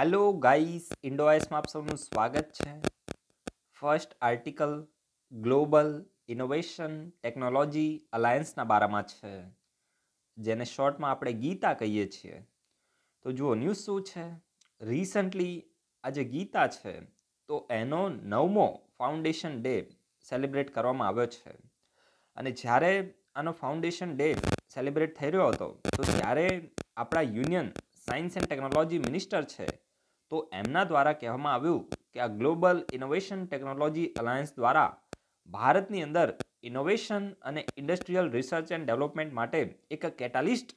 hello guys ઇન્ડોઆઈસમાં આપ સૌનું સ્વાગત છે first article global innovation technology અલાયન્સના બારામાં છે જેને શોર્ટમાં આપણે ગીતા કહીએ છીએ તો જુઓ ન્યૂઝ શું છે રિસન્ટલી આ જે ગીતા છે તો એનો નવમો ફાઉન્ડેશન ડે સેલિબ્રેટ કરવામાં આવ્યો છે અને જ્યારે આનો ફાઉન્ડેશન ડે સેલિબ્રેટ થઈ રહ્યો હતો તો ત્યારે આપણા union science and technology minister છે તો એમના દ્વારા કહેવામાં આવ્યું કે આ ગ્લોબલ ઇનોવેશન ટેકનોલોજી અલાયન્સ દ્વારા ભારતની અંદર ઇનોવેશન અને ઇન્ડસ્ટ્રીયલ રિસર્ચ એન્ડ ડેવલપમેન્ટ માટે એક કેટાલિસ્ટ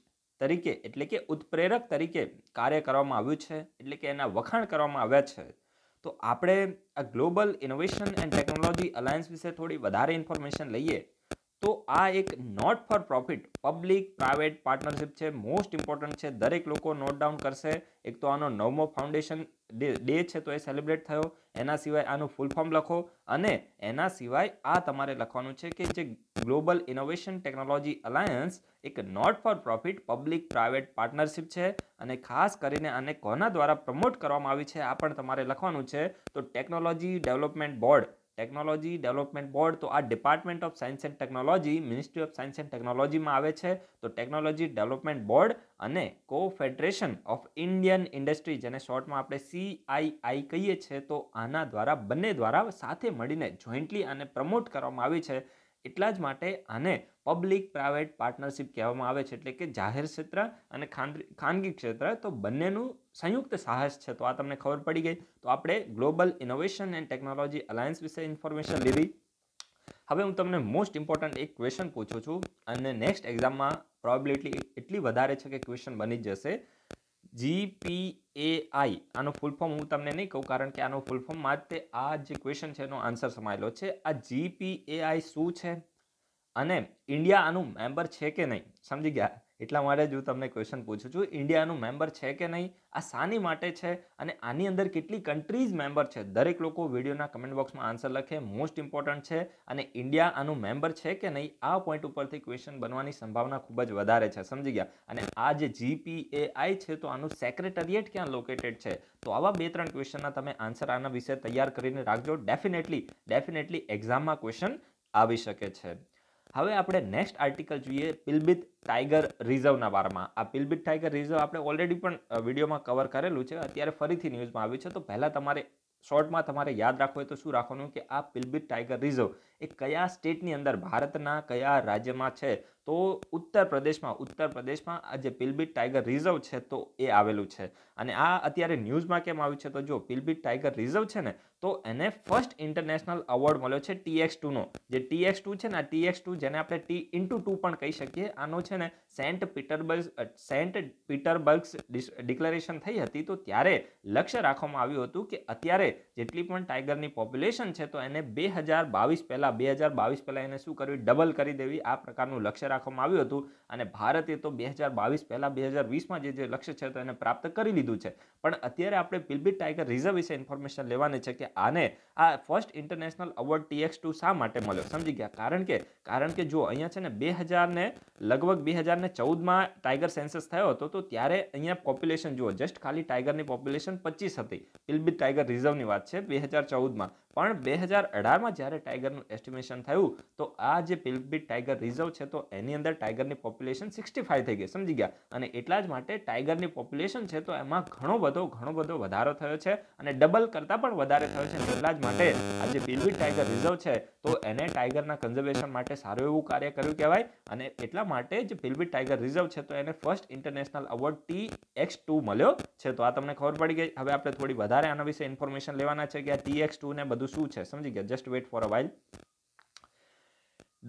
તરીકે એટલે કે ઉત્પ્રેરક તરીકે કાર્ય કરવામાં આવ્યું છે એટલે કે એના વખાણ કરવામાં આવ્યા છે તો આપણે આ global innovation and technology alliance વિશે થોડી વધારે ઇન્ફોર્મેશન લઈએ તો આ એક not for profit public private partnership છે મોસ્ટ ઇમ્પોર્ટન્ટ છે દરેક લોકો નોટ ડાઉન કરશે એક તો આનો નવમો ફાઉન્ડેશન ડે છે તો એ સેલિબ્રેટ થયો એના સિવાય આનું ફૂલ ફોર્મ લખો અને એના સિવાય આ તમારે લખવાનું છે કે જે ગ્લોબલ ઇનોવેશન ટેકનોલોજી અલાયન્સ એક not for profit public private partnership છે અને ખાસ કરીને આને કોના દ્વારા પ્રમોટ કરવામાં આવી છે આ પણ તમારે લખવાનું છે તો technology development board technology development board તો આ department of science and technology ministry of science and ટેકનોલોજીમાં આવે છે તો ટેકનોલોજી ડેવલપમેન્ટ બોર્ડ અને કો ફેડરેશન ઓફ ઇન્ડિયન ઇન્ડસ્ટ્રી જેને શોર્ટમાં આપણે સીઆઈઆઈ કહીએ છીએ તો આના દ્વારા બંને દ્વારા સાથે મળીને જોઈન્ટલી આને પ્રમોટ કરવામાં આવી છે એટલા જ માટે આને પબ્લિક પ્રાઇવેટ પાર્ટનરશિપ કહેવામાં આવે છે એટલે કે જાહેર ક્ષેત્ર અને ખાનગી ક્ષેત્ર તો બંનેનું સંયુક્ત સાહસ છે તો આ તમને ખબર પડી ગઈ તો આપણે global innovation and technology alliance વિશે ઇન્ફોર્મેશન લીધી હવે હું તમને મોસ્ટ ઇમ્પોર્ટન્ટ એક ક્વેશ્ચન પૂછું છું અને નેક્સ્ટ એક્ઝામમાં પ્રોબેબિલિટી એટલી વધારે છે કે ક્વેશ્ચન બની જશે જીપીએઆઈ આનો ફૂલ ફોર્મ હું તમને નહીં કહું કારણ કે આનો ફૂલ ફોર્મમાં જ તે આ જે ક્વેશ્ચન છે એનો આન્સર સમાયેલો છે આ જીપીએઆઈ શું છે અને ઇન્ડિયા આનું મેમ્બર છે કે નહીં સમજી ગયા એટલા માટે જ હું તમને ક્વેશ્ચન પૂછું છું ઇન્ડિયાનું મેમ્બર છે કે નહીં આ શાની માટે છે અને આની અંદર કેટલી કન્ટ્રીઝ મેમ્બર છે દરેક લોકો વિડીયોના કમેન્ટ બોક્સમાં આન્સર લખે મોસ્ટ ઇમ્પોર્ટન્ટ છે અને ઇન્ડિયા આનું મેમ્બર છે કે નહીં આ પોઈન્ટ ઉપરથી ક્વેશ્ચન બનવાની સંભાવના ખૂબ જ વધારે છે સમજી ગયા અને આ જે જીપીએઆઈ છે તો આનું સેક્રેટરીએટ ક્યાં લોકેટેડ છે તો આવા બે ત્રણ ક્વેશ્ચનના તમે આન્સર આના વિશે તૈયાર કરીને રાખજો ડેફિનેટલી ડેફિનેટલી એક્ઝામમાં ક્વેશ્ચન આવી શકે છે હવે આપણે નેક્સ્ટ આર્ટિકલ જોઈએ પિલબિત ટાઈગર રિઝર્વના બારમાં આ પિલબિત ટાઈગર રિઝર્વ આપણે ઓલરેડી પણ વિડીયોમાં કવર કરેલું છે અત્યારે ફરીથી ન્યૂઝમાં આવ્યું છે તો પહેલાં તમારે શોર્ટમાં તમારે યાદ રાખવું હોય તો શું રાખવાનું કે આ પિલબિત ટાઈગર રિઝર્વ એ કયા સ્ટેટની અંદર ભારતના કયા રાજ્યમાં છે તો ઉત્તર પ્રદેશમાં ઉત્તર પ્રદેશમાં આ જે પિલબીટ ટાઈગર રિઝર્વ છે તો એ આવેલું છે અને આ અત્યારે ન્યૂઝમાં કેમ આવ્યું છે તો જો પિલબીટ ટાઈગર રિઝર્વ છે ને તો એને ફર્સ્ટ ઇન્ટરનેશનલ અવોર્ડ મળ્યો છે ટીએક્સ ટુનો જે ટીએક્સ ટુ છે ને આ ટીએક્સ ટુ જેને આપણે ટી ઇન્ટુ ટુ પણ કહી શકીએ આનો છે ને Saint Petersburg Saint Petersburg's declaration થઈ હતી તો ત્યારે લક્ષ્ય રાખવામાં આવ્યું હતું કે અત્યારે જેટલી પણ ટાઈગરની પોપ્યુલેશન છે તો એને બે હજાર બાવીસ પહેલાં પહેલાં બે હજાર બાવીસ પહેલાં એને શું કરવી ડબલ કરી દેવી આ પ્રકારનું લક્ષ્ય રાખવામાં આવ્યું હતું અને ભારતે તો બે હજાર બાવીસ પહેલાં બે હજાર વીસમાં જે જે લક્ષ્ય છે તો એને પ્રાપ્ત કરી લીધું છે પણ અત્યારે આપણે પિલબીટ ટાઈગર રિઝર્વ વિશે ઇન્ફોર્મેશન લેવાની છે કે આને આ first international award TX two શા માટે મળ્યો સમજી ગયા કારણ કે કારણ કે જો અહીંયા છે ને બે હજારને લગભગ બે હજારને ચૌદમાં ટાઈગર સેન્સસ થયો હતો તો ત્યારે અહીંયા પોપ્યુલેશન જુઓ જસ્ટ ખાલી ટાઈગરની પોપ્યુલેશન પચીસ હતી પિલબીટ ટાઈગર રિઝર્વની વાત છે બે હજાર ચૌદમાં પણ બે હજાર અઢારમાં જ્યારે ટાઈગરનું એસ્ટિમેશન થયું તો આ જે પિલબીટ ટાઈગર રિઝર્વ છે તો એની અંદર ટાઈગરની પોપ્યુલેશન સિક્સટી ફાઈવ થઈ ગઈ સમજી ગયા અને એટલા જ માટે ટાઈગરની પોપ્યુલેશન છે તો એમાં ઘણો બધો ઘણો બધો વધારો થયો છે અને ડબલ કરતાં પણ વધારે થયો છે એટલા જ માટે આ જે પિલબીટ ટાઈગર રિઝર્વ છે તો એને ટાઈગરના કન્ઝર્વેશન માટે સારું એવું કાર્ય કર્યું કહેવાય અને એટલા માટે જે પિલબીટ ટાઈગર રિઝર્વ છે તો એને first international award T X two મળ્યો છે તો આ તમને ખબર પડી ગઈ હવે આપણે થોડી વધારે આના વિશે ઇન્ફોર્મેશન લેવાના છે કે આ ટી એક્સ ટુને બધું બધું શું છે સમજી ગયા just wait for a while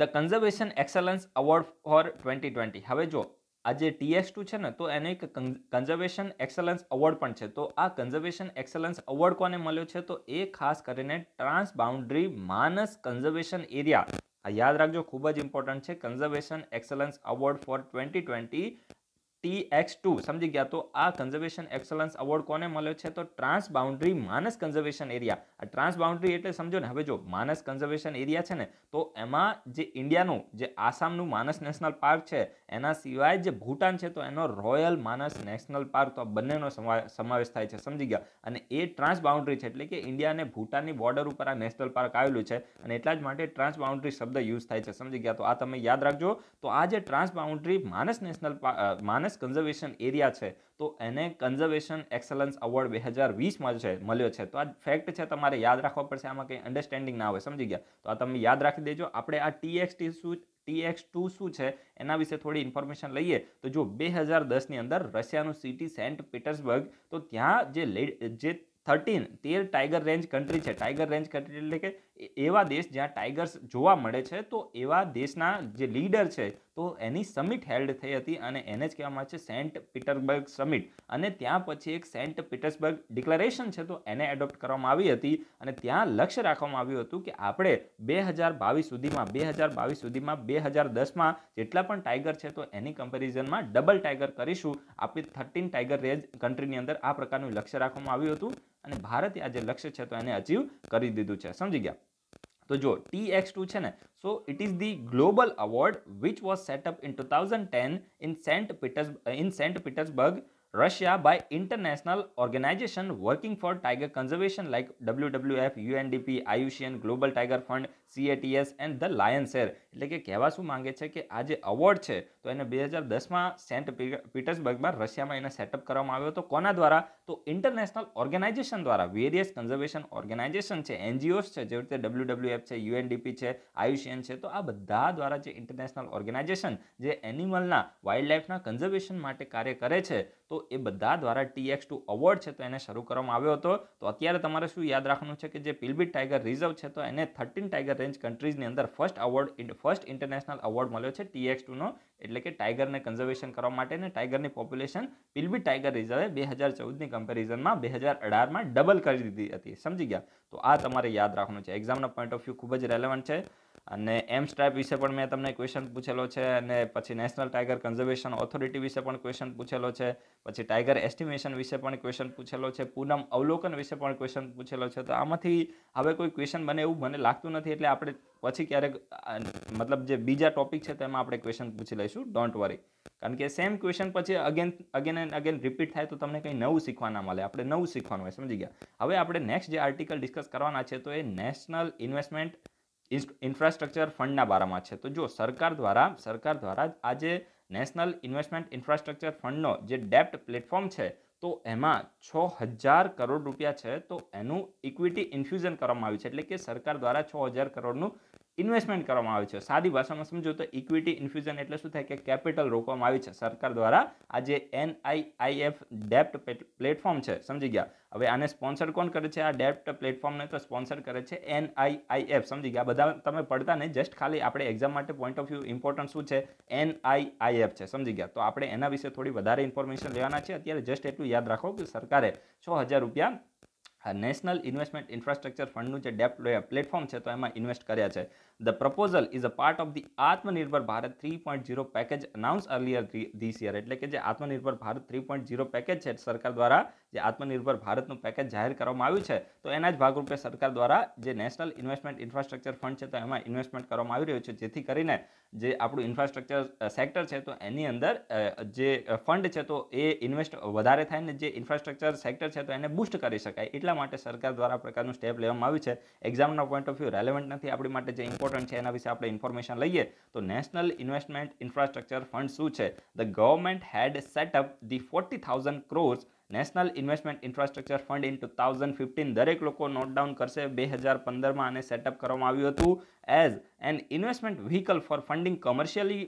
the conservation excellence award for twenty twenty હવે જો આ ટીએસ ટુ છે ને તો એને એક કન્ઝર્વેશન એક્સલન્સ અવોર્ડ પણ છે તો આ કન્ઝર્વેશન એક્સલન્સ અવોર્ડ કોને મળ્યો છે તો એ ખાસ કરીને trans boundary Manas conservation area આ યાદ રાખજો ખૂબ જ ઇમ્પોર્ટન્ટ છે conservation excellence award for twenty twenty T X two સમજી ગયા તો આ કન્ઝર્વેશન એક્સલન્સ અવોર્ડ કોને મળ્યો છે તો trans boundary Manas conservation area આ ટ્રાન્સ બાઉન્ડ્રી એટલે સમજો ને હવે જો માનસ કન્ઝર્વેશન એરિયા છે ને તો એમાં જે ઇન્ડિયાનું જે આસામનું માનસ નેશનલ પાર્ક છે એના સિવાય જે ભૂટાન છે તો એનો રોયલ માનસ નેશનલ પાર્ક તો આ બંનેનો સમાવેશ થાય છે સમજી ગયા અને એ ટ્રાન્સબાઉન્ડ્રી છે એટલે કે ઇન્ડિયા અને ભૂટાનની બોર્ડર ઉપર આ નેશનલ પાર્ક આવેલું છે અને એટલા જ માટે બાઉન્ડ્રી શબ્દ યુઝ થાય છે સમજી ગયા તો આ તમે યાદ રાખજો તો આ જે trans boundary Manas national Manas conservation area છે તો એને કન્ઝર્વેશન એક્સલન્સ એવોર્ડ બે હજાર વીસમાં છે મળ્યો છે તો આ ફેક્ટ છે તમારે યાદ રાખવા પડશે આમાં કંઈ અન્ડરસ્ટેન્ડિંગ ના હોય સમજી ગયા તો આ તમે યાદ રાખી દેજો આપણે આ ટીએક્સટી શું ટીએક્સ ટુ શું છે એના વિશે થોડી ઇન્ફોર્મેશન લઈએ તો જો બે હજાર દસની અંદર રશિયાનું સિટી સેન્ટ પીટર્સબર્ગ તો ત્યાં જે લે જે થર્ટીન તેર ટાઈગર રેન્જ કન્ટ્રી છે ટાઈગર રેન્જ કન્ટ્રી એટલે કે એવા દેશ જ્યાં ટાઈગર્સ જોવા મળે છે તો એવા દેશના જે લીડર છે તો એની સમિટ હેલ્ડ થઈ હતી અને એને જ કહેવામાં છે સેન્ટ પીટર્સબર્ગ સમિટ અને ત્યાં પછી એક સેન્ટ પીટર્સબર્ગ ડિક્લેરેશન છે તો એને એડોપ્ટ કરવામાં આવી હતી અને ત્યાં લક્ષ્ય રાખવામાં આવ્યું હતું કે આપણે બે હજાર બાવીસ સુધીમાં બે હજાર બાવીસ સુધીમાં બે હજાર દસમાં જેટલા પણ ટાઈગર છે તો એની કમ્પેરિઝનમાં ડબલ ટાઈગર કરીશું આપણી થર્ટીન ટાઈગર રેન્જ કન્ટ્રીની અંદર આ પ્રકારનું લક્ષ્ય રાખવામાં આવ્યું હતું અને ભારતે આ જે લક્ષ્ય છે તો એને અચીવ કરી દીધું છે સમજી ગયા તો જો ટી એક્સ ટુ છે ને so it is the global award which was set up in two thousand ten in Saint Peters in Saint Petersburg Russia by international organisation working for tiger conservation like W W F UNDP IUCN global tiger fund CATS and the lion share એટલે કે કહેવા શું માંગે છે કે આ જે award છે તો એને બે હજાર દસમાં સેન્ટ પીટર્સબર્ગમાં રશિયામાં એને સેટઅપ કરવામાં આવ્યો હતો કોના દ્વારા તો ઇન્ટરનેશનલ ઓર્ગેનાઇઝેશન દ્વારા વેરિયસ કન્ઝર્વેશન ઓર્ગેનાઇઝેશન છે એનજીઓસ છે જેવી રીતે ડબલ્યુડબલ્યુએફ છે યુએનડીપી છે આયુષિયન છે તો આ બધા દ્વારા જે ઇન્ટરનેશનલ ઓર્ગેનાઇઝેશન જે એનિમલના વાઇલ્ડ લાઈફના કન્ઝર્વેશન માટે કાર્ય કરે છે તો એ બધા દ્વારા ટીએક્સ ટુ અવોર્ડ છે તો એને શરૂ કરવામાં આવ્યો હતો તો અત્યારે તમારે શું યાદ રાખવાનું છે કે જે પિલબીટ ટાઈગર રિઝર્વ છે તો એને થર્ટીન ટાઈગર ફ્રેન્ચ કન્ટ્રીઝની અંદર first award first international award મળ્યો છે ટીએક્સ ટુનો એટલે કે ટાઈગરને કન્ઝર્વેશન કરવા માટે અને ટાઈગરની પોપ્યુલેશન પિલબી ટાઈગર રિઝર્વે બે હજાર ચૌદની કમ્પેરિઝનમાં બે હજાર અઢારમાં ડબલ કરી દીધી હતી સમજી ગયા તો આ તમારે યાદ રાખવાનું છે એક્ઝામના પોઈન્ટ ઓફ વ્યૂ ખૂબ જ રેલેવન્ટ છે અને એમ્સ સ્ટ્રાઇપ વિશે પણ મેં તમને ક્વેશ્ચન પૂછેલો છે અને પછી નેશનલ ટાઈગર કન્ઝર્વેશન ઓથોરિટી વિશે પણ ક્વેશ્ચન પૂછેલો છે પછી ટાઈગર એસ્ટિમેશન વિશે પણ ક્વેશ્ચન પૂછેલો છે પૂનમ અવલોકન વિશે પણ ક્વેશ્ચન પૂછેલો છે તો આમાંથી હવે કોઈ ક્વેશ્ચન બને એવું મને લાગતું નથી એટલે આપણે પછી ક્યારેક મતલબ જે બીજા ટોપિક છે તેમાં આપણે ક્વેશ્ચન પૂછી લઈશું ડોન્ટ વરી કારણ કે સેમ ક્વેશ્ચન પછી again again and again repeat થાય તો તમને કંઈ નવું શીખવાના મળે આપણે નવું શીખવાનું હોય સમજી ગયા હવે આપણે નેક્સ્ટ જે આર્ટિકલ ડિસ્કસ કરવાના છે તો એ નેશનલ ઇન્વેસ્ટમેન્ટ ઇન્ફ્રાસ્ટ્રક્ચર ફંડના બારામાં છે તો જો સરકાર દ્વારા સરકાર દ્વારા આજે નેશનલ ઇન્વેસ્ટમેન્ટ ઇન્ફ્રાસ્ટ્રક્ચર ફંડનો જે ડેપ્ટ પ્લેટફોર્મ છે તો એમાં છ હજાર કરોડ રૂપિયા છે તો એનું ઇક્વિટી ઇન્ફ્યુઝન કરવામાં આવ્યું છે એટલે કે સરકાર દ્વારા છ હજાર કરોડનું ઇન્વેસ્ટમેન્ટ કરવામાં આવે છે સાદી ભાષામાં સમજો તો ઇક્વિટી ઇન્ફ્યુઝન એટલે શું થાય કે કેપિટલ રોકવામાં આવી છે સરકાર દ્વારા આ જે એનઆઈઆઈએફ ડેપ્ટ પ્લેટફોર્મ છે સમજી ગયા હવે આને સ્પોન્સર કોણ કરે છે આ ડેપ્ટ પ્લેટફોર્મને તો સ્પોન્સર કરે છે એનઆઈઆઈએફ સમજી ગયા બધા તમે પડતા ને જસ્ટ ખાલી આપણે એક્ઝામ માટે પોઈન્ટ ઓફ વ્યૂ ઇમ્પોર્ટન્ટ શું છે એનઆઈઆઈએફ છે સમજી ગયા તો આપણે એના વિશે થોડી વધારે ઇન્ફોર્મેશન લેવાના છે અત્યારે જસ્ટ એટલું યાદ રાખો કે સરકારે છ રૂપિયા નેશનલ ઇન્વેસ્ટમેન્ટ ઇન્ફ્રાસ્ટ્રક્ચર ફંડનું જે ડેપ્ટ પ્લેટફોર્મ છે તો એમાં ઇન્વેસ્ટ કર્યા છે the proposal is a part of the Atmanirbhar Bharat three point zero package announce earlier this year એટલે કે જે Atmanirbhar Bharat three point zero package છે સરકાર દ્વારા જે આત્મનિર્ભર ભારતનું પેકેજ જાહેર કરવામાં આવ્યું છે તો એના જ ભાગરૂપે સરકાર દ્વારા જે નેશનલ ઇન્વેસ્ટમેન્ટ ઇન્ફ્રાસ્ટ્રક્ચર ફંડ છે તો એમાં ઇન્વેસ્ટમેન્ટ કરવામાં આવી રહ્યું છે જેથી કરીને જે આપણું ઇન્ફ્રાસ્ટ્રક્ચર સેક્ટર છે તો એની અંદર જે ફંડ છે તો એ ઇન્વેસ્ટ વધારે થાય ને જે ઇન્ફ્રાસ્ટ્રક્ચર સેક્ટર છે તો એને બૂસ્ટ કરી શકાય એટલા એટલા માટે સરકાર દ્વારા પ્રકારનું સ્ટેપ લેવામાં આવ્યું છે એક્ઝામના પોઈન્ટ ઓફ વ્યૂ રેલેવન્ટ નથી આપણી માટે જે ઇમ્પોર્ટન્ટ છે એના વિશે આપણે ઇન્ફોર્મેશન લઈએ તો નેશનલ ઇન્વેસ્ટમેન્ટ ઇન્ફ્રાસ્ટ્રક્ચર ફંડ શું છે the government had set up the forty thousand crores national investment infrastructure fund in two thousand fifteen દરેક લોકો નોટ ડાઉન કરશે બે હજાર પંદરમાં આને સેટઅપ કરવામાં આવ્યું હતું as an investment vehicle for funding commercially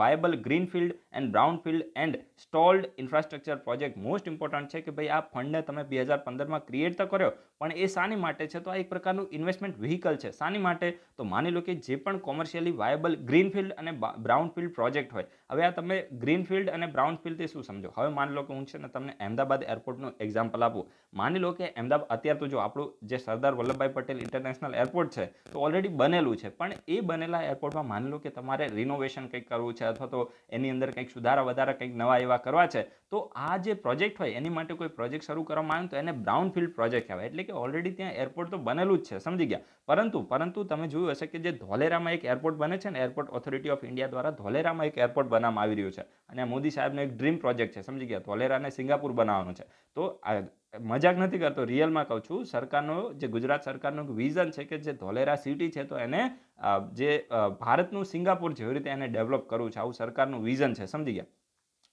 viable greenfield and brownfield and stalled infrastructure project most important છે કે ભાઈ આ ફંડને તમે બે હજાર પંદરમાં ક્રિએટ તો કર્યો પણ એ શાની માટે છે તો આ એક પ્રકારનું ઇન્વેસ્ટમેન્ટ વ્હીકલ છે શાની માટે તો માની લો કે જે પણ કોમર્શિયલી વાયેબલ ગ્રીનફિલ્ડ અને બ્રાઉનફિલ્ડ પ્રોજેક્ટ હોય હવે આ તમે ગ્રીનફિલ્ડ અને બ્રાઉનફિલ્ડથી શું સમજો હવે માની લો કે હું છે ને તમને અમદાવાદ એરપોર્ટનું એક્ઝામ્પલ આપું માની લો કે અમદાવાદ અત્યાર તો જો આપણું જે સરદાર વલ્લભભાઈ પટેલ ઇન્ટરનેશનલ એરપોર્ટ છે તો ઓલરેડી બનેલું છે પણ એ બનેલા એરપોર્ટમાં માની લો કે તમારે રિનોવેશન કંઈક કરવું છે અથવા તો એની અંદર કંઈક સુધારા વધારા કંઈક નવા એવા કરવા છે તો આ જે પ્રોજેક્ટ હોય એની માટે કોઈ પ્રોજેક્ટ શરૂ કરવામાં આવે તો એને બ્રાઉનફિલ્ડ પ્રોજેક્ટ કહેવાય એટલે કે ઓલરેડી ત્યાં એરપોર્ટ તો બનેલું જ છે સમજી ગયા પરંતુ પરંતુ તમે જોયું હશે કે જે ધોલેરામાં એક એરપોર્ટ બને છે ને એરપોર્ટ ઓથોરિટી ઓફ ઇન્ડિયા દ્વારા ધોલેરામાં એક એરપોર્ટ બનાવવામાં આવી રહ્યું છે અને મોદી સાહેબનો એક ડ્રીમ પ્રોજેક્ટ છે સમજી ગયા ધોલેરાને સિંગાપુર બનાવવાનો છે તો મજાક નથી કરતો રિયલમાં કહું છું સરકારનો જે ગુજરાત સરકારનું વિઝન છે કે જે ધોલેરા સિટી છે તો એને જે ભારતનું સિંગાપુર જેવી રીતે એને ડેવલપ કરવું છે આવું સરકારનું વિઝન છે સમજી ગયા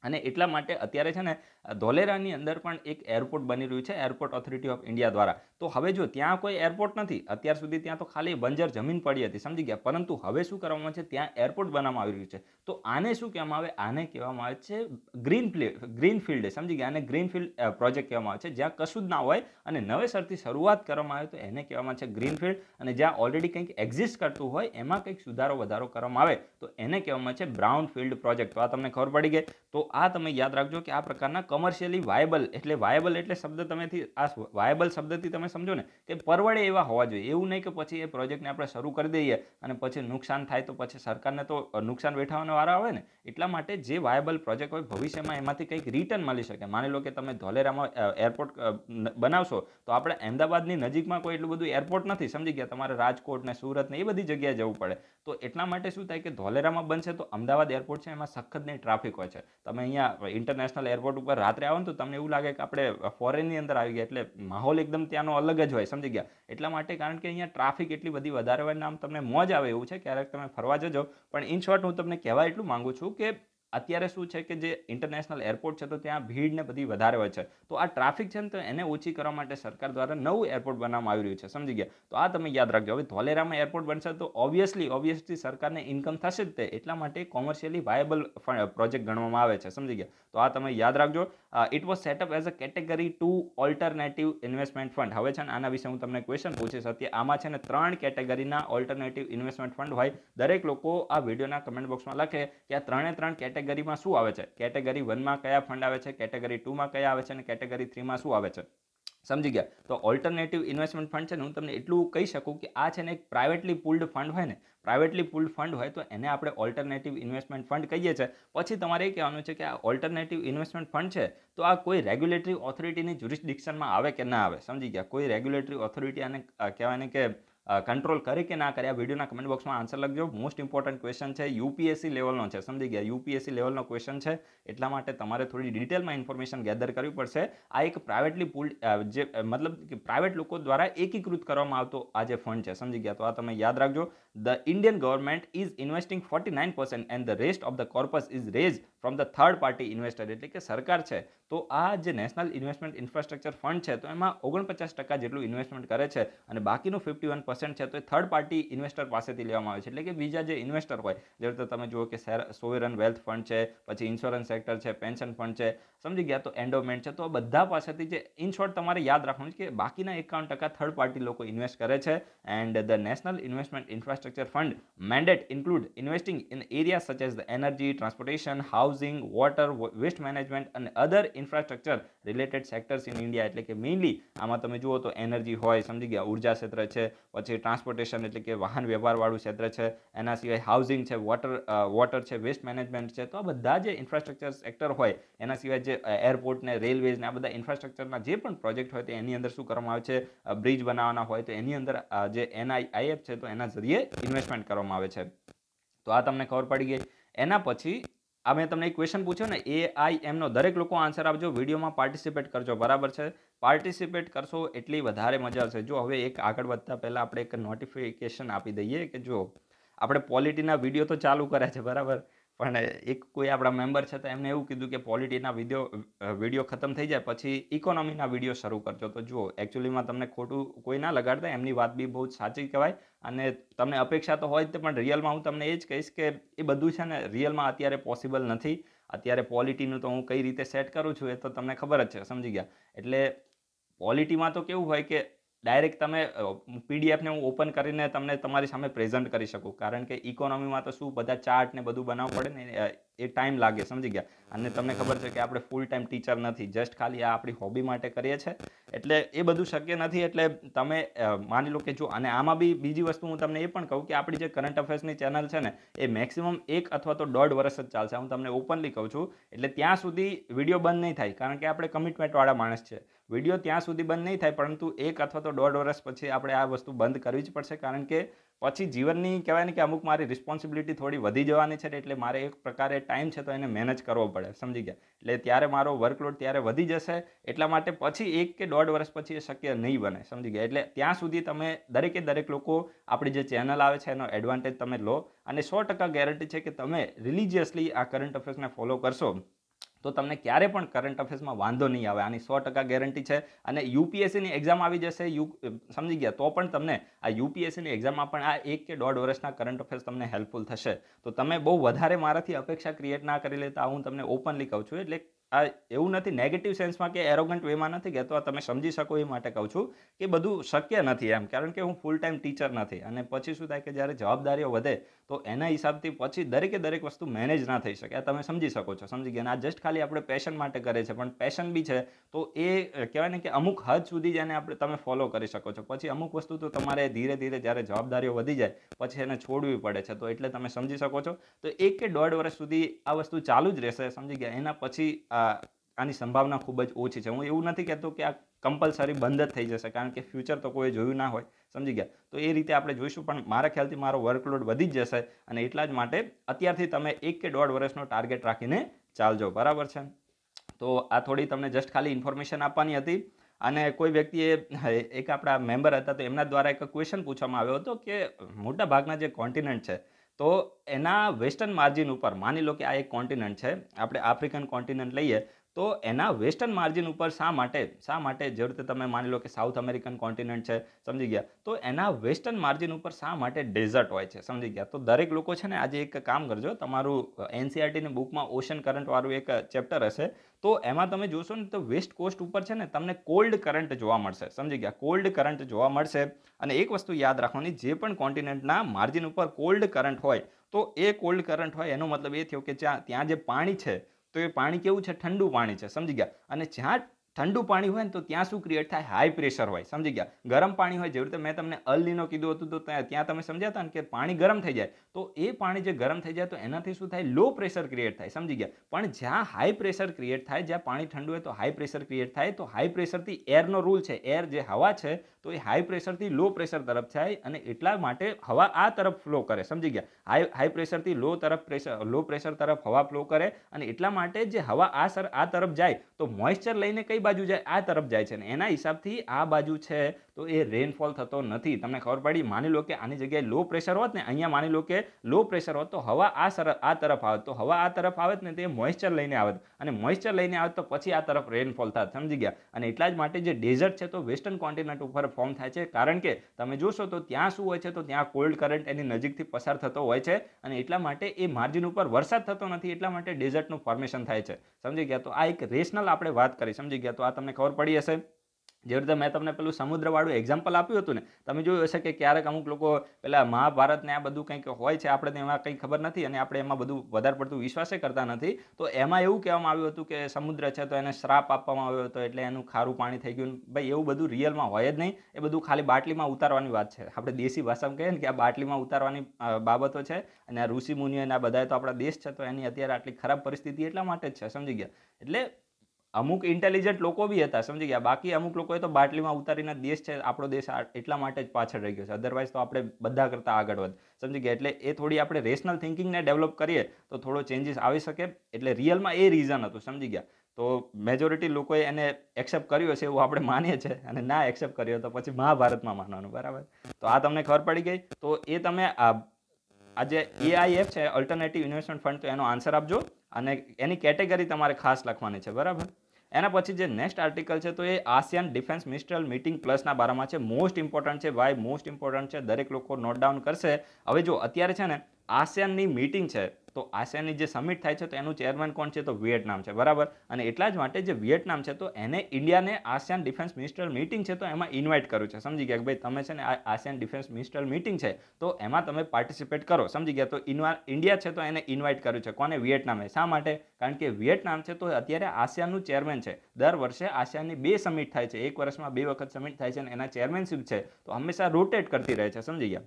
અને એટલા માટે અત્યારે છે ને ધોલેરાની અંદર પણ એક એરપોર્ટ બની રહ્યું છે એરપોર્ટ ઓથોરિટી ઓફ ઇન્ડિયા દ્વારા તો હવે જો ત્યાં કોઈ એરપોર્ટ નથી અત્યાર સુધી ત્યાં તો ખાલી બંજર જમીન પડી હતી સમજી ગયા પરંતુ હવે શું કરવામાં આવે છે ત્યાં એરપોર્ટ બનાવવામાં આવી રહ્યું છે તો આને શું કહેવામાં આવે આને કહેવામાં આવે છે ગ્રીન પ્લે ગ્રીન ફિલ્ડ સમજી ગયા આને ગ્રીન ફિલ્ડ પ્રોજેક્ટ કહેવામાં આવે છે જ્યાં કશું જ ના હોય અને નવેસરથી શરૂઆત કરવામાં આવે તો એને કહેવામાં છે ગ્રીન ફિલ્ડ અને જ્યાં ઓલરેડી કંઈક એક્ઝિસ્ટ કરતું હોય એમાં કંઈક સુધારો વધારો કરવામાં આવે તો એને કહેવામાં છે બ્રાઉન ફિલ્ડ પ્રોજેક્ટ તો આ તમને ખબર પડી ગઈ તો આ તમે યાદ રાખજો કે આ પ્રકારના કમર્શિયલી વાયેબલ એટલે વાયેબલ એટલે શબ્દ તમેથી આ વાયબલ શબ્દથી તમે સમજો ને કે પરવડે એવા હોવા જોઈએ એવું નહીં કે પછી એ પ્રોજેક્ટને આપણે શરૂ કરી દઈએ અને પછી નુકસાન થાય તો પછી સરકારને તો નુકસાન વેઠવાનો વારા આવે ને એટલા માટે જે વાયેબલ પ્રોજેક્ટ હોય ભવિષ્યમાં એમાંથી કંઈક રિટર્ન મળી શકે માની લો કે તમે ધોલેરામાં એરપોર્ટ બનાવશો તો આપણે અમદાવાદની નજીકમાં કોઈ એટલું બધું એરપોર્ટ નથી સમજી ગયા તમારે રાજકોટ ને સુરત ને એ બધી જગ્યાએ જવું પડે તો એટલા માટે શું થાય કે ધોલેરામાં બનશે તો અમદાવાદ એરપોર્ટ છે એમાં સખત નહીં ટ્રાફિક હોય છે તમે અહીંયા ઇન્ટરનેશનલ એરપોર્ટ ઉપર રાત્રે આવો ને તો તમને એવું લાગે કે આપણે ફોરેનની અંદર આવી ગયા એટલે માહોલ એકદમ ત્યાંનો અલગ જ હોય સમજી ગયા એટલા માટે કારણ કે અહીંયા ટ્રાફિક એટલી બધી વધારે હોય ને આમ તમને મોજ આવે એવું છે ક્યારેક તમે ફરવા જજો પણ ઇન શોર્ટ હું તમને કહેવા એટલું માગું છું કે અત્યારે શું છે કે જે ઇન્ટરનેશનલ એરપોર્ટ છે તો ત્યાં ભીડને બધી વધારે હોય છે તો આ ટ્રાફિક છે ને તો એને ઓછી કરવા માટે સરકાર દ્વારા નવું એરપોર્ટ બનાવવામાં આવી રહ્યું છે સમજી ગયા તો આ તમે યાદ રાખજો હવે ધોલેરામાં એરપોર્ટ બનશે તો ઓબ્વિયસલી ઓબ્વિયસલી સરકારને ઇન્કમ થશે જ તે એટલા માટે કોમર્શિયલી વાયેબલ પ્રોજેક્ટ ગણવામાં આવે છે સમજી ગયા તો આ તમે યાદ રાખજો it was set up as a category two alternative investment fund હવે છે ને આના વિશે હું તમને ક્વેશ્ચન પૂછીશ હતી આમાં છે ને ત્રણ કેટેગરીના ઓલ્ટરનેટિવ ઇન્વેસ્ટમેન્ટ ફંડ હોય દરેક લોકો આ વિડીયોના કમેન્ટ બોક્સમાં લખે કે આ ત્રણે ત્રણ કેટેગરી કેટેગરીમાં શું આવે છે કેટેગરી વનમાં કયા ફંડ આવે છે કેટેગરી ટુમાં કયા આવે છે અને કેટેગરી થ્રીમાં શું આવે છે સમજી ગયા તો ઓલ્ટરનેટિવ ઇન્વેસ્ટમેન્ટ ફંડ છે ને હું તમને એટલું કહી શકું કે આ છે ને એક પ્રાઇવેટલી પુલ્ડ ફંડ હોય ને પ્રાઇવેટલી પુલ્ડ ફંડ હોય તો એને આપણે ઓલ્ટરનેટિવ ઇન્વેસ્ટમેન્ટ ફંડ કહીએ છીએ પછી તમારે એ કહેવાનું છે કે આ ઓલ્ટરનેટિવ ઇન્વેસ્ટમેન્ટ ફંડ છે તો આ કોઈ રેગ્યુલેટરી ઓથોરિટીની જ્યુરિસ્ડિક્શનમાં આવે કે ના આવે સમજી ગયા કોઈ રેગ્યુલેટરી ઓથોરિટી આને કહેવાય ને કે કંટ્રોલ કરી કે ના કર્યા વિડીયોના કમેન્ટ બોક્સમાં આન્સર લખજો મોસ્ટ ઇમ્પોર્ટન્ટ ક્વેશ્ચન છે યુપીએસસી લેવલનો છે સમજી ગયા યુપીએસસી લેવલનો ક્વેશ્ચન છે એટલા માટે તમારે થોડી ડિટેલમાં ઇન્ફોર્મેશન ગેધર કરવી પડશે આ એક પ્રાઇવેટલી પુલ જે મતલબ કે પ્રાઇવેટ લોકો દ્વારા એકીકૃત કરવામાં આવતો આ જે ફંડ છે સમજી ગયા તો આ તમે યાદ રાખજો the Indian government is investing forty nine percent and the rest of the corpus is raise from the third party investor એટલે કે સરકાર છે તો આ જે નેશનલ ઇન્વેસ્ટમેન્ટ ઇન્ફ્રાસ્ટ્રક્ચર ફંડ છે તો એમાં ઓગણપચાસ ટકા જેટલું ઇન્વેસ્ટમેન્ટ કરે છે અને બાકીનું ફિફ્ટી વન પર્સન્ટ છે તો એ થર્ડ પાર્ટી ઇન્વેસ્ટર પાસેથી લેવામાં આવે છે એટલે કે બીજા જે ઇન્વેસ્ટર હોય જે રીતે તમે જુઓ કે સોવેરન વેલ્થ ફંડ છે પછી ઇન્સ્યોરન્સ સેક્ટર છે પેન્શન ફંડ છે સમજી ગયા તો એન્ડોમેન્ટ છે તો આ બધા પાસેથી જે ઇન શોર્ટ તમારે યાદ રાખવાનું છે કે બાકીના એકાવન ટકા થર્ડ પાર્ટી લોકો ઇન્વેસ્ટ કરે છે and the national investment infrastructure fund mandate include investing in area such as the energy transportation housing water waste management અને other infrastructure related sectors in India એટલે કે મેઇનલી આમાં તમે જુઓ તો એનર્જી હોય સમજી ગયા ઉર્જા ક્ષેત્ર છે પછી ટ્રાન્સપોર્ટેશન એટલે કે વાહન વ્યવહારવાળું ક્ષેત્ર છે એના સિવાય હાઉસિંગ છે વોટર વોટર છે વેસ્ટ મેનેજમેન્ટ છે તો આ બધા જે ઇન્ફ્રાસ્ટ્રક્ચર સેક્ટર હોય એના સિવાય જે એરપોર્ટ ને રેલવેઝ ને આ બધા ઇન્ફ્રાસ્ટ્રક્ચરના જે પણ પ્રોજેક્ટ હોય તો એની અંદર શું કરવામાં આવે છે બ્રિજ બનાવવાના હોય તો એની અંદર જે એનઆઈઆઈએફ છે તો એના જરીએ ઇન્વેસ્ટમેન્ટ કરવામાં આવે છે તો આ તમને ખબર પડી ગઈ એના પછી આ મેં તમને એક ક્વેશ્ચન પૂછ્યો ને એ આઈ એમનો દરેક લોકો આન્સર આપજો વિડીયોમાં પાર્ટિસિપેટ કરજો બરાબર છે પાર્ટિસિપેટ કરશો એટલી વધારે મજા આવશે જો હવે એક આગળ વધતા પહેલાં આપણે એક નોટિફિકેશન આપી દઈએ કે જો આપણે પોલિટીના વિડીયો તો ચાલુ કર્યા છે બરાબર પણ એક કોઈ આપણા મેમ્બર છે તો એમને એવું કીધું કે પોલિટીના વિડીયો વિડીયો ખતમ થઈ જાય પછી ઇકોનોમીના વિડીયો શરૂ કરજો તો જુઓ એકચ્યુઅલીમાં તમને ખોટું કોઈ ના લગાડતા એમની વાત બી બહુ જ સાચી કહેવાય અને તમને અપેક્ષા તો હોય જ પણ રિયલમાં હું તમને એ જ કહીશ કે એ બધું છે ને રિયલમાં અત્યારે પોસિબલ નથી અત્યારે પોલિટીનું તો હું કઈ રીતે સેટ કરું છું એ તો તમને ખબર જ છે સમજી ગયા એટલે પોલિટીમાં તો કેવું હોય કે ડાયરેક્ટ તમે પીડીએફને હું ઓપન કરીને તમને તમારી સામે પ્રેઝન્ટ કરી શકું કારણ કે ઇકોનોમીમાં તો શું બધા ચાર્ટ ને બધું બનાવવું પડે ને એ ટાઈમ લાગે સમજી ગયા અને તમને ખબર છે કે આપણે ફૂલ ટાઈમ ટીચર નથી જસ્ટ ખાલી આ આપણી હોબી માટે કરીએ છીએ એટલે એ બધું શક્ય નથી એટલે તમે માની લો કે જો અને આમાં બી બીજી વસ્તુ હું તમને એ પણ કહું કે આપણી જે કરંટ અફેર્સની ચેનલ છે ને એ મેક્સિમમ એક અથવા તો દોઢ વર્ષ જ ચાલશે હું તમને ઓપનલી કહું છું એટલે ત્યાં સુધી વિડીયો બંધ નહીં થાય કારણ કે આપણે કમિટમેન્ટવાળા માણસ છે વિડીયો ત્યાં સુધી બંધ નહીં થાય પરંતુ એક અથવા તો દોઢ વર્ષ પછી આપણે આ વસ્તુ બંધ કરવી જ પડશે કારણ કે પછી જીવનની કહેવાય ને કે અમુક મારી રિસ્પોન્સિબિલિટી થોડી વધી જવાની છે એટલે મારે એક પ્રકારે ટાઈમ છે તો એને મેનેજ કરવો પડે સમજી ગયા એટલે ત્યારે મારો વર્કલોડ ત્યારે વધી જશે એટલા માટે પછી એક કે દોઢ વર્ષ પછી એ શક્ય નહીં બને સમજી ગયા એટલે ત્યાં સુધી તમે દરેકે દરેક લોકો આપણી જે ચેનલ આવે છે એનો એડવાન્ટેજ તમે લો અને સો ટકા ગેરંટી છે કે તમે રિલિજિયસલી આ કરંટ અફેર્સને ફોલો કરશો તો તમને ક્યારે પણ કરંટ અફેર્સમાં વાંધો નહીં આવે આની સો ટકા ગેરંટી છે અને યુપીએસસીની એક્ઝામ આવી જશે યુ સમજી ગયા તો પણ તમને આ યુપીએસસીની એક્ઝામમાં પણ આ એક કે દોઢ વર્ષના કરંટ અફેર્સ તમને હેલ્પફુલ થશે તો તમે બહુ વધારે મારાથી અપેક્ષા ક્રિએટ ના કરી લેતા હું તમને ઓપનલી કહું છું એટલે આ એવું નથી નેગેટિવ સેન્સમાં કે એરોગન્ટ વેમાં નથી કહેતો આ તમે સમજી શકો એ માટે કહું છું કે બધું શક્ય નથી એમ કારણ કે હું ફૂલ ટાઈમ ટીચર નથી અને પછી શું થાય કે જ્યારે જવાબદારીઓ વધે તો એના હિસાબથી પછી દરેકે દરેક વસ્તુ મેનેજ ના થઈ શકે આ તમે સમજી શકો છો સમજી ગયા આ જસ્ટ ખાલી આપણે પેશન માટે કરે છે પણ પેશન બી છે તો એ કહેવાય ને કે અમુક હદ સુધી જેને આપણે તમે ફોલો કરી શકો છો પછી અમુક વસ્તુ તો તમારે ધીરે ધીરે જ્યારે જવાબદારીઓ વધી જાય પછી એને છોડવી પડે છે તો એટલે તમે સમજી શકો છો તો એક કે દોઢ વર્ષ સુધી આ વસ્તુ ચાલુ જ રહેશે સમજી ગયા એના પછી આની સંભાવના ખૂબ જ ઓછી છે હું એવું નથી કહેતો કે આ કમ્પલસરી બંધ જ થઈ જશે કારણ કે ફ્યુચર તો કોઈ જોયું ના હોય સમજી ગયા તો એ રીતે આપણે જોઈશું પણ મારા ખ્યાલથી મારો વર્કલોડ વધી જ જશે અને એટલા જ માટે અત્યારથી તમે એક કે દોઢ વર્ષનો ટાર્ગેટ રાખીને ચાલજો બરાબર છે તો આ થોડી તમને જસ્ટ ખાલી ઇન્ફોર્મેશન આપવાની હતી અને કોઈ વ્યક્તિએ એક આપણા મેમ્બર હતા તો એમના દ્વારા એક ક્વેશ્ચન પૂછવામાં આવ્યો હતો કે મોટા ભાગના જે કોન્ટિનન્ટ છે તો એના વેસ્ટર્ન માર્જિન ઉપર માની લો કે આ એક કોન્ટિનન્ટ છે આપણે આફ્રિકન કોન્ટિનન્ટ લઈએ તો એના વેસ્ટર્ન માર્જિન ઉપર શા માટે શા માટે જે રીતે તમે માની લો કે સાઉથ અમેરિકન કોન્ટિનેન્ટ છે સમજી ગયા તો એના વેસ્ટર્ન માર્જિન ઉપર શા માટે ડેઝર્ટ હોય છે સમજી ગયા તો દરેક લોકો છે ને આજે એક કામ કરજો તમારું એનસીઆરટીની e બુકમાં ઓશન કરંટવાળું એક ચેપ્ટર હશે તો એમાં તમે જોશો ને તો વેસ્ટ કોસ્ટ ઉપર છે ને તમને કોલ્ડ કરંટ જોવા મળશે સમજી ગયા કોલ્ડ કરંટ જોવા મળશે અને એક વસ્તુ યાદ રાખવાની જે પણ કોન્ટિનેન્ટના માર્જિન ઉપર કોલ્ડ કરંટ હોય તો એ કોલ્ડ કરંટ હોય એનો મતલબ એ થયો કે જ્યાં ત્યાં જે પાણી છે તો એ પાણી કેવું છે ઠંડુ પાણી છે સમજી ગયા અને જ્યાં ઠંડુ પાણી હોય ને તો ત્યાં શું ક્રિએટ થાય હાઈ પ્રેશર હોય સમજી ગયા ગરમ પાણી હોય જેવી રીતે મેં તમને અલ્લીનો કીધું હતું તો ત્યાં તમે સમજ્યા હતા ને કે પાણી ગરમ થઈ જાય તો એ પાણી જે ગરમ થઈ જાય તો એનાથી શું થાય લો પ્રેશર ક્રિએટ થાય સમજી ગયા પણ જ્યાં હાઈ પ્રેશર ક્રિએટ થાય જ્યાં પાણી ઠંડુ હોય તો હાઈ પ્રેશર ક્રિએટ થાય તો હાઈ પ્રેશરથી એરનો રૂલ છે એર જે હવા છે તો એ હાઈ પ્રેશરથી લો પ્રેશર તરફ જાય અને એટલા માટે હવા આ તરફ ફ્લો કરે સમજી ગયા હાઈ હાઈ પ્રેશરથી લો તરફ પ્રેશર લો પ્રેશર તરફ હવા ફ્લો કરે અને એટલા માટે જે હવા આ સર આ તરફ જાય તો મોઇશ્ચર લઈને કઈ બાજુ જાય આ તરફ જાય છે અને એના હિસાબથી આ બાજુ છે તો એ રેનફોલ થતો નથી તમને ખબર પડી માની લો કે આની જગ્યાએ લો પ્રેશર હોત ને અહીંયા માની લો કે લો પ્રેશર હોત તો હવા આ સર આ તરફ આવત તો હવા આ તરફ આવત ને તે મોઇશ્ચર લઈને આવત અને મોઇશ્ચર લઈને આવત તો પછી આ તરફ રેનફોલ થાત સમજી ગયા અને એટલા જ માટે જે ડેઝર્ટ છે તો વેસ્ટર્ન કોન્ટિનેન્ટ ઉપર ફોર્મ થાય છે કારણ કે તમે જોશો તો ત્યાં શું હોય છે તો ત્યાં કોલ્ડ કરંટ એની નજીકથી પસાર થતો હોય છે અને એટલા માટે એ માર્જિન ઉપર વરસાદ થતો નથી એટલા માટે ડેઝર્ટનું ફોર્મેશન થાય છે સમજી ગયા તો આ એક રેશનલ આપણે વાત કરી સમજી ગયા તો આ તમને ખબર પડી હશે જે રીતે મેં તમને પેલું સમુદ્રવાળું એક્ઝામ્પલ આપ્યું હતું ને તમે જોયું હશે કે ક્યારેક અમુક લોકો પેલા મહાભારતને આ બધું કંઈક હોય છે આપણે એમાં કંઈ ખબર નથી અને આપણે એમાં બધું વધારે પડતું વિશ્વાસે કરતા નથી તો એમાં એવું કહેવામાં આવ્યું હતું કે સમુદ્ર છે તો એને શ્રાપ આપવામાં આવ્યો હતો એટલે એનું ખારું પાણી થઈ ગયું ભાઈ એવું બધું રિયલમાં હોય જ નહીં એ બધું ખાલી બાટલીમાં ઉતારવાની વાત છે આપણે દેશી ભાષામાં કહીએ ને કે આ બાટલીમાં ઉતારવાની બાબતો છે અને આ ઋષિ મુનિ અને આ બધા તો આપણા દેશ છે તો એની અત્યારે આટલી ખરાબ પરિસ્થિતિ એટલા માટે જ છે સમજી ગયા એટલે અમુક ઇન્ટેલિજન્ટ લોકો બી હતા સમજી ગયા બાકી અમુક લોકોએ તો બાટલીમાં ઉતારીને દેશ છે આપણો દેશ એટલા માટે જ પાછળ રહી ગયો છે અદરવાઇઝ તો આપણે બધા કરતાં આગળ વધ સમજી ગયા એટલે એ થોડી આપણે રેશનલ થિંકિંગને ડેવલપ કરીએ તો થોડો ચેન્જીસ આવી શકે એટલે રિયલમાં એ રીઝન હતું સમજી ગયા તો મેજોરિટી લોકોએ એને એક્સેપ્ટ કર્યો છે એવું આપણે માનીએ છીએ અને ના એક્સેપ્ટ કર્યો તો પછી મહાભારતમાં માનવાનું બરાબર તો આ તમને ખબર પડી ગઈ તો એ તમે આ જે એઆઈએફ છે ઓલ્ટરનેટિવ ઇન્વેસ્ટમેન્ટ ફંડ તો એનો આન્સર આપજો અને એની કેટેગરી તમારે ખાસ લખવાની છે બરાબર એના પછી જે નેક્સ્ટ આર્ટિકલ છે તો એ આસિયાન ડિફેન્સ મિનિસ્ટ્રલ મિટિંગ પ્લસના બારામાં છે મોસ્ટ ઇમ્પોર્ટન્ટ છે વાય મોસ્ટ ઇમ્પોર્ટન્ટ છે દરેક લોકો નોટ ડાઉન કરશે હવે જો અત્યારે છે ને આસિયાનની મિટિંગ છે તો આસિયાનની જે સમિટ થાય છે તો એનું ચેરમેન કોણ છે તો વિયેટનામ છે બરાબર અને એટલા જ માટે જે વિયેટનામ છે તો એને ઇન્ડિયાને આસિયાન ડિફેન્સ મિનિસ્ટર મિટિંગ છે તો એમાં ઇન્વાઇટ કર્યું છે સમજી ગયા કે ભાઈ તમે છે ને આ આસિયાન ડિફેન્સ મિનિસ્ટર મિટિંગ છે તો એમાં તમે પાર્ટિસિપેટ કરો સમજી ગયા તો ઇન્ડિયા છે તો એને ઇન્વાઇટ કર્યું છે કોને વિયેટનામે શા માટે કારણ કે વિયેટનામ છે તો અત્યારે આસિયાનનું ચેરમેન છે દર વર્ષે આસિયાનની બે સમિટ થાય છે એક વર્ષમાં બે વખત સમિટ થાય છે અને એના ચેરમેનશીપ છે તો હંમેશા રોટેટ કરતી રહે છે સમજી ગયા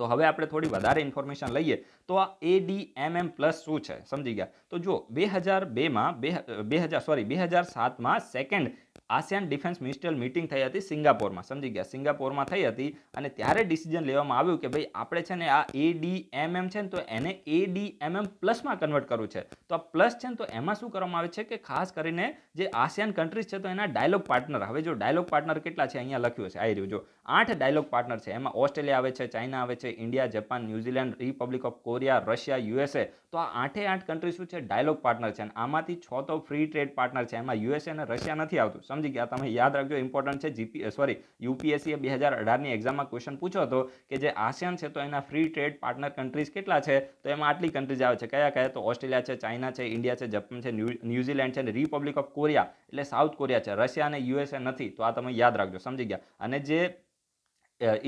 તો હવે આપણે થોડી વધારે ઇન્ફોર્મેશન લઈએ તો આ એડીએમએમ પ્લસ શું છે સમજી ગયા તો જો બે હજાર બેમાં બે બે હજાર સોરી બે હજાર સાતમાં second ASEAN defence ministerial meeting થઈ હતી સિંગાપોરમાં સમજી ગયા સિંગાપોરમાં થઈ હતી અને ત્યારે ડિસિઝન લેવામાં આવ્યું કે ભાઈ આપણે છે ને આ એડીએમએમ છે ને તો એને એ ડી એડીએમએમ પ્લસમાં કન્વર્ટ કરવું છે તો આ પ્લસ છે ને તો એમાં શું કરવામાં આવે છે કે ખાસ કરીને જે આસિયાન કન્ટ્રીઝ છે તો એના ડાયલોગ પાર્ટનર હવે જો ડાયલોગ પાર્ટનર કેટલા છે અહીંયા લખ્યું છે આવી રહ્યું જો આઠ ડાયલોગ પાર્ટનર છે એમાં ઓસ્ટ્રેલિયા આવે છે ચાઇના આવે છે India Japan New Zealand Republic of Korea Russia USA તો આ આઠે આઠ કન્ટ્રી શું છે ડાયલોગ પાર્ટનર છે અને આમાંથી છ તો ફ્રી ટ્રેડ પાર્ટનર છે એમાં યુએસએ અને રશિયા નથી આવતું સમજી ગયા તમે યાદ રાખજો ઇમ્પોર્ટન્ટ છે જીપી સોરી યુપીએસસીએ બે હજાર અઢારની એક્ઝામમાં ક્વેશ્ચન પૂછ્યો હતો કે જે આસિયાન છે તો એના ફ્રી ટ્રેડ પાર્ટનર કન્ટ્રીઝ કેટલા છે તો એમાં આટલી કન્ટ્રીઝ આવે છે કયા કયા તો ઓસ્ટ્રેલિયા છે ચાઇના છે ઇન્ડિયા છે જપાન છે ન્યૂઝીલેન્ડ છે અને રિપબ્લિક ઓફ કોરિયા એટલે સાઉથ કોરિયા છે રશિયા અને યુએસએ નથી તો આ તમે યાદ રાખજો સમજી ગયા અને જે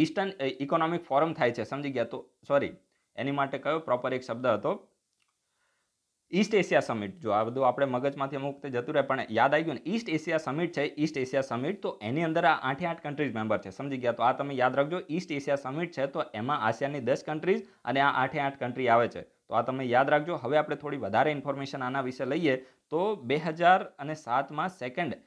ઇસ્ટર્ન ઇકોનોમિક ફોરમ થાય છે સમજી ગયા તો સોરી એની માટે કયો પ્રોપર એક શબ્દ હતો ઈસ્ટ એશિયા સમિટ જો આ બધું આપણે મગજમાંથી અમુક વખતે જતું રહે પણ યાદ આવી ગયું ને ઈસ્ટ એશિયા સમિટ છે ઈસ્ટ એશિયા સમિટ તો એની અંદર આ આઠે આઠ કન્ટ્રીઝ મેમ્બર છે સમજી ગયા તો આ તમે યાદ રાખજો ઈસ્ટ એશિયા સમિટ છે તો એમાં આસિયાની દસ કન્ટ્રીઝ અને આ આઠે આઠ કન્ટ્રી આવે છે તો આ તમે યાદ રાખજો હવે આપણે થોડી વધારે ઇન્ફોર્મેશન આના વિશે લઈએ તો બે હજાર અને સાતમાં સેકન્ડ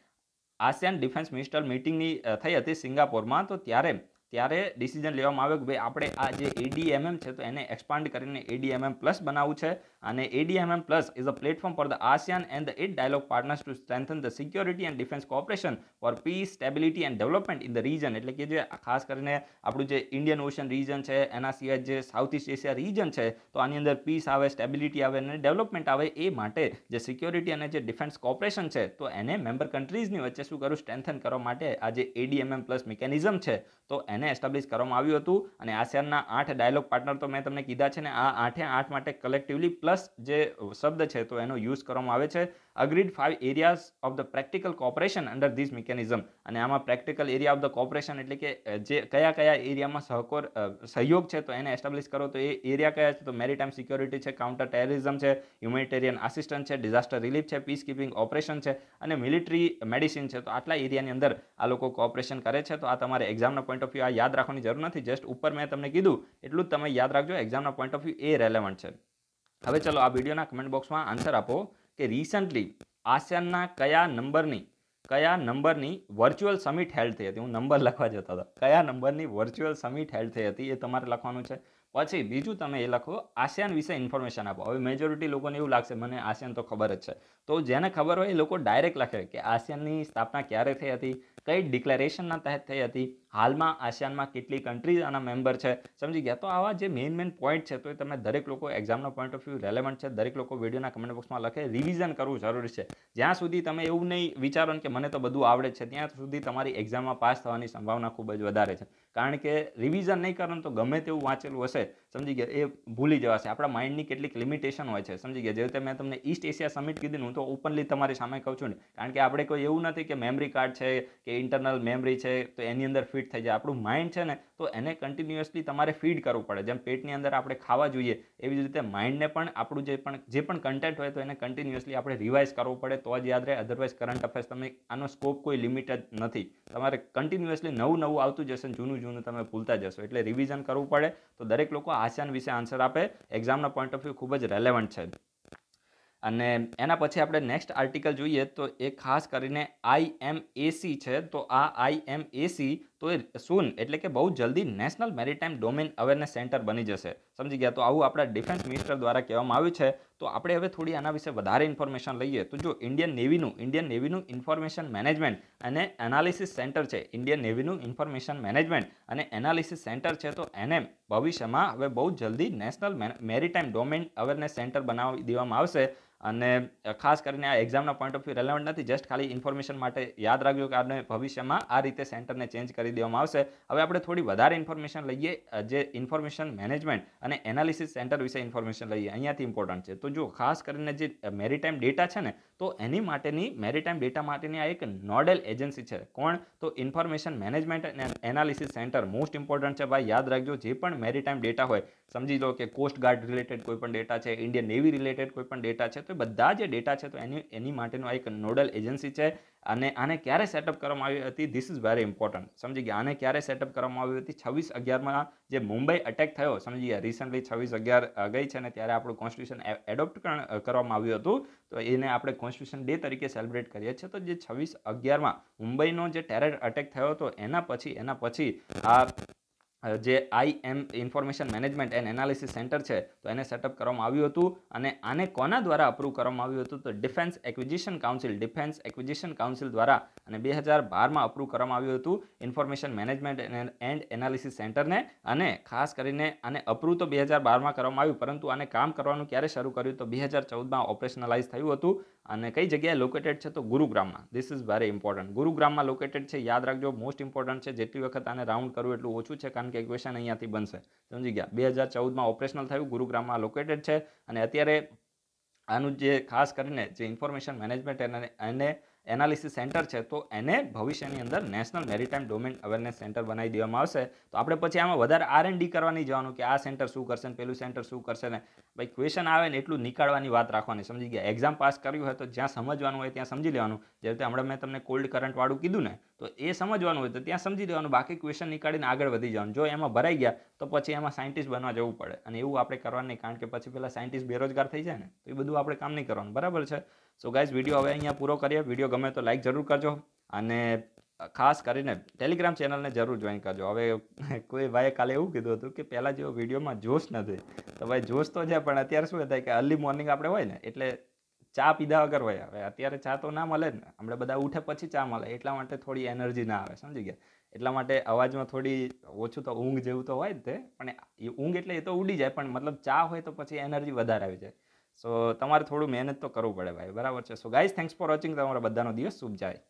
આસિયાન ડિફેન્સ મિનિસ્ટર મિટિંગની થઈ હતી સિંગાપોરમાં તો ત્યારે ત્યારે ડિસિઝન લેવામાં આવ્યો કે ભાઈ આપણે આ જે એડીએમએમ છે તો એને એક્સપાન્ડ કરીને એડીએમએમ પ્લસ બનાવવું છે અને ADMM plus is a platform for the ASEAN and the eight dialogue partners to strengthen the security and defence cooperation for peace stability and development in the region એટલે કે જે ખાસ કરીને આપણું જે ઇન્ડિયન ઓશન રીજન છે એના સિવાય જે સાઉથ ઇસ્ટ એશિયા રીજન છે તો આની અંદર પીસ આવે સ્ટેબિલિટી આવે અને ડેવલપમેન્ટ આવે એ માટે જે સિક્યોરિટી અને જે ડિફેન્સ કોઓપરેશન છે તો એને મેમ્બર કન્ટ્રીઝની વચ્ચે શું કરું સ્ટ્રેન્થન કરવા માટે આ જે એડીએમએમ પ્લસ મિકેનિઝમ છે તો એને એને એસ્ટાબ્લિશ કરવામાં આવ્યું હતું અને આસિયાનના આઠ ડાયલોગ પાર્ટનર તો મેં તમને કીધા છે ને આ આઠે આઠ માટે કલેક્ટિવલી પ્લસ જે શબ્દ છે તો એનો યુઝ કરવામાં આવે છે agreed five areas of the practical cooperation under this mechanism અને આમાં practical area of the cooperation એટલે કે જે કયા કયા એરિયામાં સહકોર સહયોગ છે તો એને એસ્ટાબ્લિશ કરો તો એ એરિયા કયા છે તો મેરીટાઇમ સિક્યોરિટી છે કાઉન્ટર ટેરરિઝમ છે હ્યુમેનિટેરિયન આસિસ્ટન્સ છે ડિઝાસ્ટર રિલીફ છે પીસ કીપિંગ ઓપરેશન છે અને મિલિટરી મેડિસિન છે તો આટલા એરિયાની અંદર આ લોકો કોપરેશન કરે છે તો આ તમારે એક્ઝામના પોઈન્ટ ઓફ વ્યૂ આ યાદ રાખવાની જરૂર નથી જસ્ટ ઉપર મેં તમને કીધું એટલું જ તમે યાદ રાખજો એક્ઝામના પોઈન્ટ ઓફ વ્યૂ એ રેલેવન્ટ છે હવે ચલો આ વિડીયોના કમેન્ટ બોક્સમાં આન્સર આપો કે રિસન્ટલી આસિયાનના કયા નંબરની કયા નંબરની વર્ચ્યુઅલ સમિટ હેલ્ડ થઈ હતી હું નંબર લખવા જતો હતો કયા નંબરની વર્ચ્યુઅલ સમિટ હેલ્ડ થઈ હતી એ તમારે લખવાનું છે પછી બીજું તમે એ લખો આસિયાન વિશે ઇન્ફોર્મેશન આપો હવે મેજોરિટી લોકોને એવું લાગશે મને આસિયાન તો ખબર જ છે તો જેને ખબર હોય એ લોકો ડાયરેક્ટ લખે કે આસિયાનની સ્થાપના ક્યારે થઈ હતી કઈ ડિક્લેરેશનના તહેત થઈ હતી હાલમાં આસિયાનમાં કેટલી કન્ટ્રીઝ આના મેમ્બર છે સમજી ગયા તો આવા જે મેઇન મેઇન પોઈન્ટ છે તો એ તમે દરેક લોકો એક્ઝામનો પોઈન્ટ ઓફ વ્યૂ રેલેવન્ટ છે દરેક લોકો વિડીયોના કમેન્ટ બોક્સમાં લખે રિવિઝન કરવું જરૂરી છે જ્યાં સુધી તમે એવું નહીં વિચારો કે મને તો બધું આવડે છે ત્યાં સુધી તમારી એક્ઝામમાં પાસ થવાની સંભાવના ખૂબ જ વધારે છે કારણ કે રિવિઝન નહીં કરો તો ગમે તેવું વાંચેલું હશે સમજી ગયા એ ભૂલી જવાશે આપણા માઇન્ડની કેટલીક લિમિટેશન હોય છે સમજી ગયા જે રીતે મેં તમને ઈસ્ટ એશિયા સમિટ કીધું હું તો ઓપનલી તમારી સામે કહું છું ને કારણ કે આપણે કોઈ એવું નથી કે મેમરી કાર્ડ છે કે ઇન્ટરનલ મેમરી છે તો એની અંદર ફિટ થઈ જાય આપણું માઇન્ડ છે ને તો એને કન્ટિન્યુઅસલી તમારે ફીડ કરવું પડે જેમ પેટની અંદર આપણે ખાવા જોઈએ એવી જ રીતે માઇન્ડને પણ આપણું જે પણ જે પણ કન્ટેન્ટ હોય તો એને કન્ટિન્યુઅસલી આપણે રિવાઇઝ કરવું પડે તો જ યાદ રહે અધરવાઇઝ કરંટ અફેર્સ તમે આનો સ્કોપ કોઈ લિમિટેડ નથી તમારે કન્ટિન્યુઅસલી નવું નવું આવતું જશે જૂનું જૂનું તમે ભૂલતા જશો એટલે રિવિઝન કરવું પડે તો દરેક લોકો આસિયાન વિશે આન્સર આપે એક્ઝામના પોઈન્ટ ઓફ વ્યૂ ખૂબ જ રેલેવન્ટ છે અને એના પછી આપણે નેક્સ્ટ આર્ટિકલ જોઈએ તો એ ખાસ કરીને આઈએમએસી છે તો આ આઈએમએસી તો એ સૂન એટલે કે બહુ જલ્દી national maritime domain awareness centre બની જશે સમજી ગયા તો આવું આપણા ડિફેન્સ મિનિસ્ટર દ્વારા કહેવામાં આવ્યું છે તો આપણે હવે થોડી આના વિશે વધારે ઇન્ફોર્મેશન લઈએ તો જો ઇન્ડિયન નેવીનું ઇન્ડિયન નેવીનું ઇન્ફોર્મેશન મેનેજમેન્ટ અને એનાલિસિસ સેન્ટર છે ઇન્ડિયન નેવીનું ઇન્ફોર્મેશન મેનેજમેન્ટ અને એનાલિસિસ સેન્ટર છે તો એને ભવિષ્યમાં હવે બહુ જલ્દી national maritime domain awareness centre બનાવી દેવામાં આવશે અને ખાસ કરીને આ એક્ઝામના પોઈન્ટ ઓફ વ્યૂ રેલેવન્ટ નથી જસ્ટ ખાલી ઇન્ફોર્મેશન માટે યાદ રાખજો કે આપણે ભવિષ્યમાં આ રીતે સેન્ટરને ચેન્જ કરી દેવામાં આવશે હવે આપણે થોડી વધારે ઇન્ફોર્મેશન લઈએ જે ઇન્ફોર્મેશન મેનેજમેન્ટ અને એનાલિસિસ સેન્ટર વિશે ઇન્ફોર્મેશન લઈએ અહીંયાથી ઇમ્પોર્ટન્ટ છે તો જો ખાસ કરીને જે મેરીટાઈમ ડેટા છે ને તો એની માટેની મેરીટાઈમ ડેટા માટેની આ એક નોડેલ એજન્સી છે કોણ તો ઇન્ફોર્મેશન મેનેજમેન્ટ અને એનાલિસિસ સેન્ટર મોસ્ટ ઇમ્પોર્ટન્ટ છે ભાઈ યાદ રાખજો જે પણ મેરીટાઈમ ડેટા હોય સમજી લો કે કોસ્ટ ગાર્ડ રિલેટેડ કોઈ પણ ડેટા છે ઇન્ડિયન નેવી રિલેટેડ કોઈ પણ ડેટા છે તો બધા જે ડેટા છે તો એની એની માટેનો એક નોડલ એજન્સી છે અને આને ક્યારે સેટઅપ કરવામાં આવી હતી ધીસ ઇઝ વેરી ઇમ્પોર્ટન્ટ સમજી ગયા આને ક્યારે સેટઅપ કરવામાં આવી હતી છવ્વીસ અગિયારમાં જે મુંબઈ અટેક થયો સમજી ગયા રિસન્ટલી છવ્વીસ અગિયાર ગઈ છે ને ત્યારે આપણું કોન્સ્ટિટ્યુશન એડોપ્ટ કરવામાં આવ્યું હતું તો એને આપણે કોન્સ્ટિટ્યુશન ડે તરીકે સેલિબ્રેટ કરીએ છીએ તો જે છવ્વીસ અગિયારમાં મુંબઈનો જે ટેરર અટેક થયો હતો એના પછી એના પછી આ જે I M information management and analysis centre છે તો એને સેટઅપ કરવામાં આવ્યું હતું અને આને કોના દ્વારા અપ્રૂવ કરવામાં આવ્યું હતું તો defence acquisition council defence acquisition council દ્વારા અને બે હજાર બારમાં અપ્રૂવ કરવામાં આવ્યું હતું ઇન્ફોર્મેશન મેનેજમેન્ટ એન્ડ એનાલિસિસ સેન્ટરને અને ખાસ કરીને આને અપ્રૂવ તો બે હજાર બારમાં કરવામાં આવ્યું પરંતુ આને કામ કરવાનું ક્યારે શરૂ કર્યું તો બે હજાર ચૌદમાં ઓપરેશનલાઇઝ થયું હતું અને કઈ જગ્યાએ લોકેટેડ છે તો ગુરુગ્રામમાં ધીસ ઇઝ વેરી ઇમ્પોર્ટન્ટ ગુરુગ્રામમાં લોકેટેડ છે યાદ રાખજો મોસ્ટ ઇમ્પોર્ટન્ટ છે જેટલી વખત આને રાઉન્ડ કરવું એટલું ઓછું છે કારણ કે ક્વેશ્ચન અહીંયાથી બનશે સમજી ગયા બે હજાર ચૌદમાં ઓપરેશનલ થયું ગુરુગ્રામમાં લોકેટેડ છે અને અત્યારે આનું જે ખાસ કરીને જે ઇન્ફોર્મેશન મેનેજમેન્ટ એને એને એનાલિસિસ સેન્ટર છે તો એને ભવિષ્યની અંદર national maritime domain awareness centre બનાવી દેવામાં આવશે તો આપણે પછી આમાં વધારે આર એન્ડ ડી કરવાની જવાનું કે આ સેન્ટર શું કરશે ને પેલું સેન્ટર શું કરશે ને ભાઈ ક્વેશ્ચન આવે ને એટલું નીકાળવાની વાત રાખવાની સમજી ગયા એક્ઝામ પાસ કર્યું હોય તો જ્યાં સમજવાનું હોય ત્યાં સમજી લેવાનું જે રીતે હમણાં મેં તમને કોલ્ડ કરંટવાળું કીધું ને તો એ સમજવાનું હોય તો ત્યાં સમજી લેવાનું બાકી ક્વેશ્ચન નીકાળીને આગળ વધી જવાનું જો એમાં ભરાઈ ગયા તો પછી એમાં સાયન્ટિસ્ટ બનવા જવું પડે અને એવું આપણે કરવાનું નહીં કારણ કે પછી પેલા સાયન્ટિસ્ટ બેરોજગાર થઈ જાય ને તો એ બધું આપણે કામ નહીં કરવાનું બરાબર છે સો ગાઈઝ વિડીયો હવે અહીંયા પૂરો કરીએ વિડીયો ગમે તો લાઇક જરૂર કરજો અને ખાસ કરીને ટેલિગ્રામ ચેનલને જરૂર જોઈન કરજો હવે કોઈ ભાઈએ કાલે એવું કીધું હતું કે પહેલાં જેવો વિડીયોમાં જોશ નથી તો ભાઈ જોશ તો છે પણ અત્યારે શું થાય કે અર્લી મોર્નિંગ આપણે હોય ને એટલે ચા પીધા વગર હોય હવે અત્યારે ચા તો ના મળે ને હમણાં બધા ઉઠે પછી ચા મળે એટલા માટે થોડી એનર્જી ના આવે સમજી ગયા એટલા માટે અવાજમાં થોડી ઓછું તો ઊંઘ જેવું તો હોય જ તે પણ એ ઊંઘ એટલે એ તો ઉડી જાય પણ મતલબ ચા હોય તો પછી એનર્જી વધારે આવી જાય સો તમારે થોડું મહેનત તો કરવું પડે ભાઈ બરાબર છે so guys thanks for watching તમારા બધાનો દિવસ શુભ જાય